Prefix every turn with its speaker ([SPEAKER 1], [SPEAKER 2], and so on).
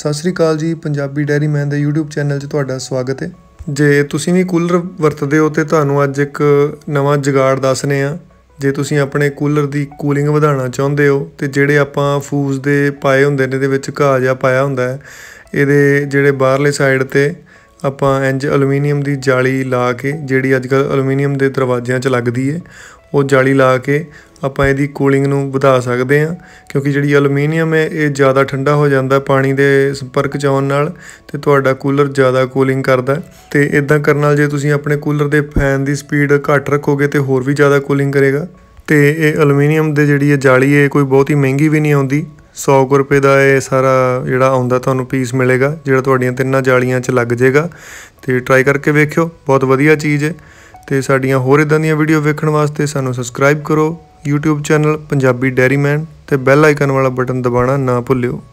[SPEAKER 1] ਸਤਿ ਸ੍ਰੀ ਅਕਾਲ ਜੀ ਪੰਜਾਬੀ ਡੈਰੀ ਮੈਨ ਦੇ YouTube ਚੈਨਲ 'ਚ ਤੁਹਾਡਾ ਸਵਾਗਤ ਹੈ ਜੇ ਤੁਸੀਂ ਵੀ ਕੂਲਰ ਵਰਤਦੇ ਹੋ ਤੇ ਤੁਹਾਨੂੰ ਅੱਜ ਇੱਕ ਨਵਾਂ ਜਗਾੜ ਦੱਸਨੇ ਆ ਜੇ ਤੁਸੀਂ ਆਪਣੇ ਕੂਲਰ ਦੀ ਕੂਲਿੰਗ ਵਧਾਉਣਾ ਚਾਹੁੰਦੇ ਹੋ ਤੇ ਜਿਹੜੇ ਆਪਾਂ ਫੂਸ ਦੇ ਪਾਏ ਹੁੰਦੇ ਨੇ ਦੇ ਵਿੱਚ ਘਾਹ ਜਾਂ ਪਾਇਆ ਹੁੰਦਾ ਹੈ ਇਹਦੇ ਜਿਹੜੇ ਬਾਹਰਲੇ ਸਾਈਡ ਤੇ ਆਪਾਂ ਇੰਜ ਅਲੂਮੀਨੀਅਮ ਦੀ ਜਾਲੀ ਲਾ ਕੇ ਜਿਹੜੀ ਅੱਜਕੱਲ ਅਲੂਮੀਨੀਅਮ ਦੇ ਦਰਵਾਜ਼ਿਆਂ 'ਚ ਲੱਗਦੀ ਏ ਉਹ ਜਾਲੀ ਲਾ ਕੇ ਆਪਾਂ ਇਹਦੀ ਕੂਲਿੰਗ ਨੂੰ ਵਧਾ ਸਕਦੇ ਹਾਂ ਕਿਉਂਕਿ ਜਿਹੜੀ ਅਲੂਮੀਨੀਅਮ ਹੈ ਇਹ ਜ਼ਿਆਦਾ ਠੰਡਾ ਹੋ ਜਾਂਦਾ ਪਾਣੀ ਦੇ ਸੰਪਰਕ ਚ ਆਉਣ ਨਾਲ ਤੇ ਤੁਹਾਡਾ ਕੂਲਰ ਜ਼ਿਆਦਾ ਕੂਲਿੰਗ ਕਰਦਾ ਤੇ ਇਦਾਂ ਕਰਨ ਨਾਲ ਜੇ ਤੁਸੀਂ ਆਪਣੇ ਕੂਲਰ ਦੇ ਫੈਨ ਦੀ ਸਪੀਡ ਘੱਟ ਰੱਖੋਗੇ ਤੇ ਹੋਰ ਵੀ ਜ਼ਿਆਦਾ ਕੂਲਿੰਗ ਕਰੇਗਾ ਤੇ ਇਹ ਅਲੂਮੀਨੀਅਮ ਦੇ ਜਿਹੜੀ ਇਹ ਜਾਲੀ ਹੈ ਕੋਈ ਬਹੁਤ ਹੀ ਮਹਿੰਗੀ ਵੀ ਨਹੀਂ ਆਉਂਦੀ 100 ਰੁਪਏ ਦਾ ਇਹ ਸਾਰਾ ਜਿਹੜਾ ਆਉਂਦਾ ਤੁਹਾਨੂੰ ਪੀਸ ਮਿਲੇਗਾ ਜਿਹੜਾ ਤੁਹਾਡੀਆਂ ਤਿੰਨਾਂ ਜਾਲੀਆਂ 'ਚ ਲੱਗ ਜਾਏਗਾ ਤੇ ਟਰਾਈ ਕਰਕੇ ਵੇਖਿਓ ਬਹੁਤ ਵਧੀਆ ਚੀਜ਼ ਹੈ ਤੇ ਸਾਡੀਆਂ ਹੋਰ ਇਦਾਂ ਦੀਆਂ ਵੀਡੀਓ ਵੇਖਣ ਵਾਸਤੇ ਸਾਨੂੰ ਸਬਸਕ੍ਰਾਈਬ ਕਰੋ YouTube ਚੈਨਲ ਪੰਜਾਬੀ ਡੈਰੀਮੈਨ ਤੇ ਬੈਲ ਆਈਕਨ ਵਾਲਾ ਬਟਨ ਦਬਾਉਣਾ ਨਾ ਭੁੱਲਿਓ